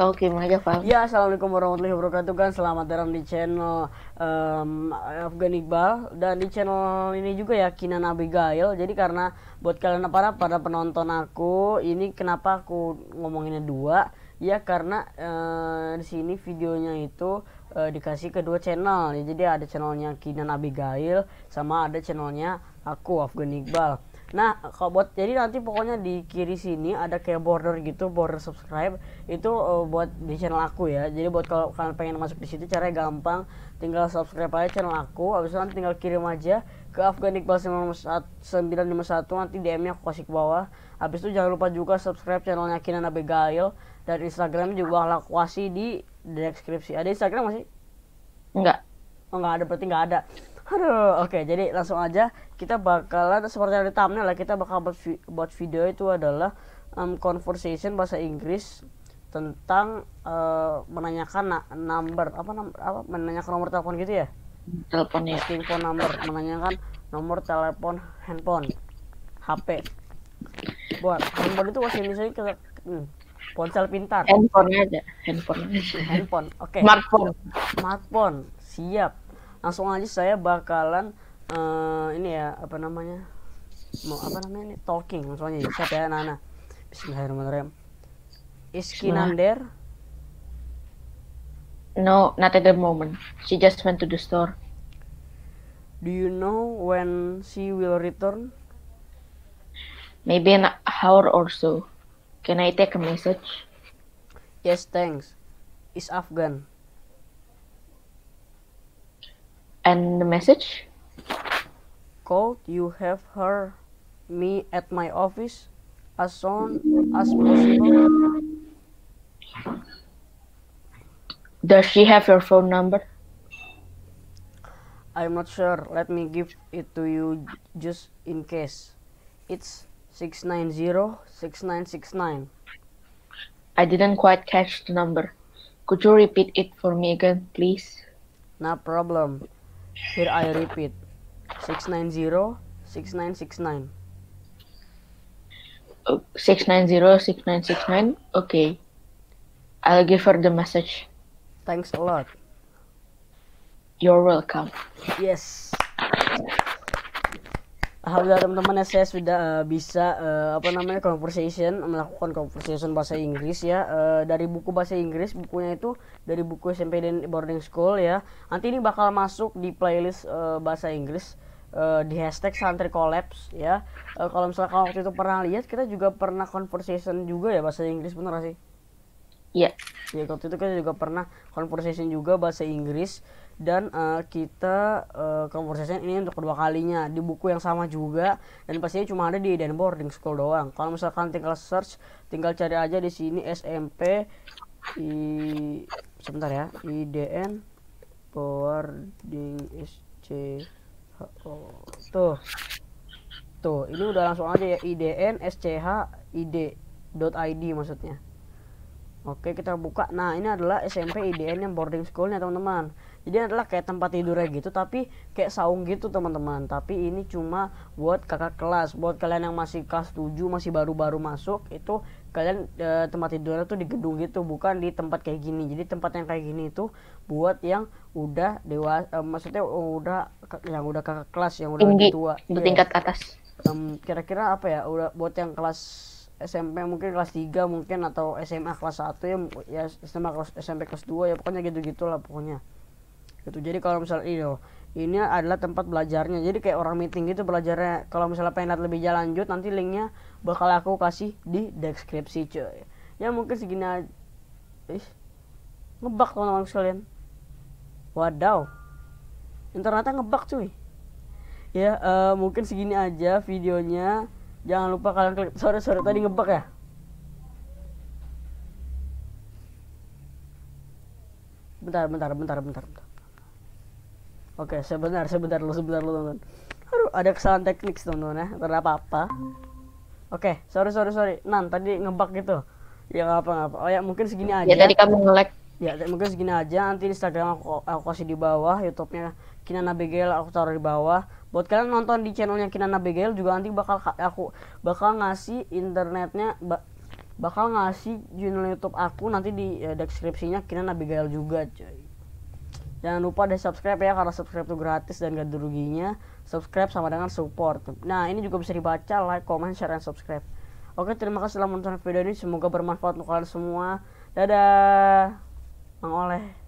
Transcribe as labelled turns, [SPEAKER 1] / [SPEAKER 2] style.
[SPEAKER 1] kau kirim aja Pak. Ya, assalamualaikum warahmatullahi wabarakatuh kan. Selamat datang di channel um, Afgan Iqbal dan di channel ini juga ya Kinan Abigail. Jadi karena buat kalian para para penonton aku ini kenapa aku ngomonginnya dua ya karena uh, di sini videonya itu uh, dikasih kedua channel ya. Jadi ada channelnya Kinan Abigail sama ada channelnya aku Afgan Iqbal Nah, kalau buat jadi nanti pokoknya di kiri sini ada kayak border gitu, border subscribe itu uh, buat di channel aku ya. Jadi buat kalau kalian pengen masuk di situ caranya gampang, tinggal subscribe aja channel aku, habis itu nanti tinggal kirim aja ke Afghanik Plus 951 nanti DM-nya aku kasih ke bawah. Habis itu jangan lupa juga subscribe channelnya Kinan Abigail dan Instagram juga aku kasih di deskripsi. Ada Instagram masih? Enggak. Oh, enggak ada, berarti enggak ada. Aduh, oke. Okay, jadi langsung aja kita bakalan seperti yang di thumbnail lah kita bakal buat, vi buat video itu adalah um, conversation bahasa Inggris tentang uh, menanyakan number apa nomor apa menanyakan nomor telepon gitu ya? Telepon ya. Asking phone number, menanyakan nomor telepon handphone, HP. Buat handphone itu masih misalnya ke hmm, ponsel pintar. Handphone aja, handphone. Aja. Handphone. Oke. Okay. Smartphone. Smartphone. Siap langsung aja saya bakalan uh, ini ya apa namanya mau apa namanya ini talking langsung aja ya, siap ya Nana Bismillahirrahmanirrahim Iskinander No, not at the moment. She just went to the store. Do you know when she will return? Maybe an hour or so. Can I take a message? Yes, thanks. It's Afghan. And the message? Called, you have her, me at my office as soon as possible. Does she have your phone number? I'm not sure. Let me give it to you just in case. It's 690-6969. I didn't quite catch the number. Could you repeat it for me again, please? No problem. Here I repeat 690 6969. 690 6969. Okay. I'll give her the message. Thanks a lot. You're welcome. Yes. Alhamdulillah teman-teman ya saya sudah uh, bisa uh, apa namanya conversation melakukan conversation bahasa Inggris ya uh, dari buku bahasa Inggris bukunya itu dari buku SMP dan boarding school ya nanti ini bakal masuk di playlist uh, bahasa Inggris uh, di hashtag santri collapse ya uh, kalau misalnya kalau waktu itu pernah lihat kita juga pernah conversation juga ya bahasa Inggris bener sih Iya. Ya waktu itu kita juga pernah conversation juga bahasa Inggris dan uh, kita uh, conversation ini untuk kedua kalinya di buku yang sama juga dan pastinya cuma ada di dan boarding school doang. Kalau misalkan tinggal search, tinggal cari aja di sini SMP i sebentar ya IDN boarding SC tuh tuh ini udah langsung aja ya IDN SCH ID maksudnya Oke kita buka Nah ini adalah SMP IDN yang boarding schoolnya teman-teman Jadi ini adalah kayak tempat tidurnya gitu Tapi kayak saung gitu teman-teman Tapi ini cuma buat kakak kelas Buat kalian yang masih kelas 7 Masih baru-baru masuk Itu kalian e, tempat tidurnya tuh di gedung gitu Bukan di tempat kayak gini Jadi tempat yang kayak gini itu Buat yang udah dewa e, Maksudnya udah Yang udah kakak kelas Yang udah Tinggi, tua bertingkat iya. tingkat atas kira Kira-kira apa ya Udah buat yang kelas SMP mungkin kelas 3 mungkin atau SMA kelas 1 ya ya SMA kelas SMP kelas 2 ya pokoknya gitu-gitulah pokoknya. Gitu. Jadi kalau misalnya ini loh, ini adalah tempat belajarnya. Jadi kayak orang meeting gitu belajarnya. Kalau misalnya pengen lihat lebih lanjut nanti linknya bakal aku kasih di deskripsi cuy. Ya mungkin segini aja. Ih, ngebak teman-teman sekalian. Wadaw. Internetnya ngebak cuy. Ya uh, mungkin segini aja videonya. Jangan lupa kalian klik sore-sore tadi ngebug ya. Bentar, bentar, bentar, bentar, bentar. Oke, sebentar, sebentar lo, sebentar lo teman Aduh, ada kesalahan teknik teman-teman ya. Tidak apa-apa. Oke, sorry, sorry, sorry. Nan, tadi ngebug gitu. Ya nggak apa-apa. Oh ya, mungkin segini ya, aja. Ya tadi kamu nge ya mungkin segini aja nanti instagram aku, aku kasih di bawah youtube-nya Kinana Begel aku taruh di bawah buat kalian nonton di channelnya Kinana Begel juga nanti bakal aku bakal ngasih internetnya bakal ngasih channel youtube aku nanti di ya, deskripsinya Kinana Begel juga coy jangan lupa deh subscribe ya karena subscribe itu gratis dan gak ada ruginya subscribe sama dengan support nah ini juga bisa dibaca like comment share dan subscribe oke terima kasih telah menonton video ini semoga bermanfaat untuk kalian semua dadah mengoleh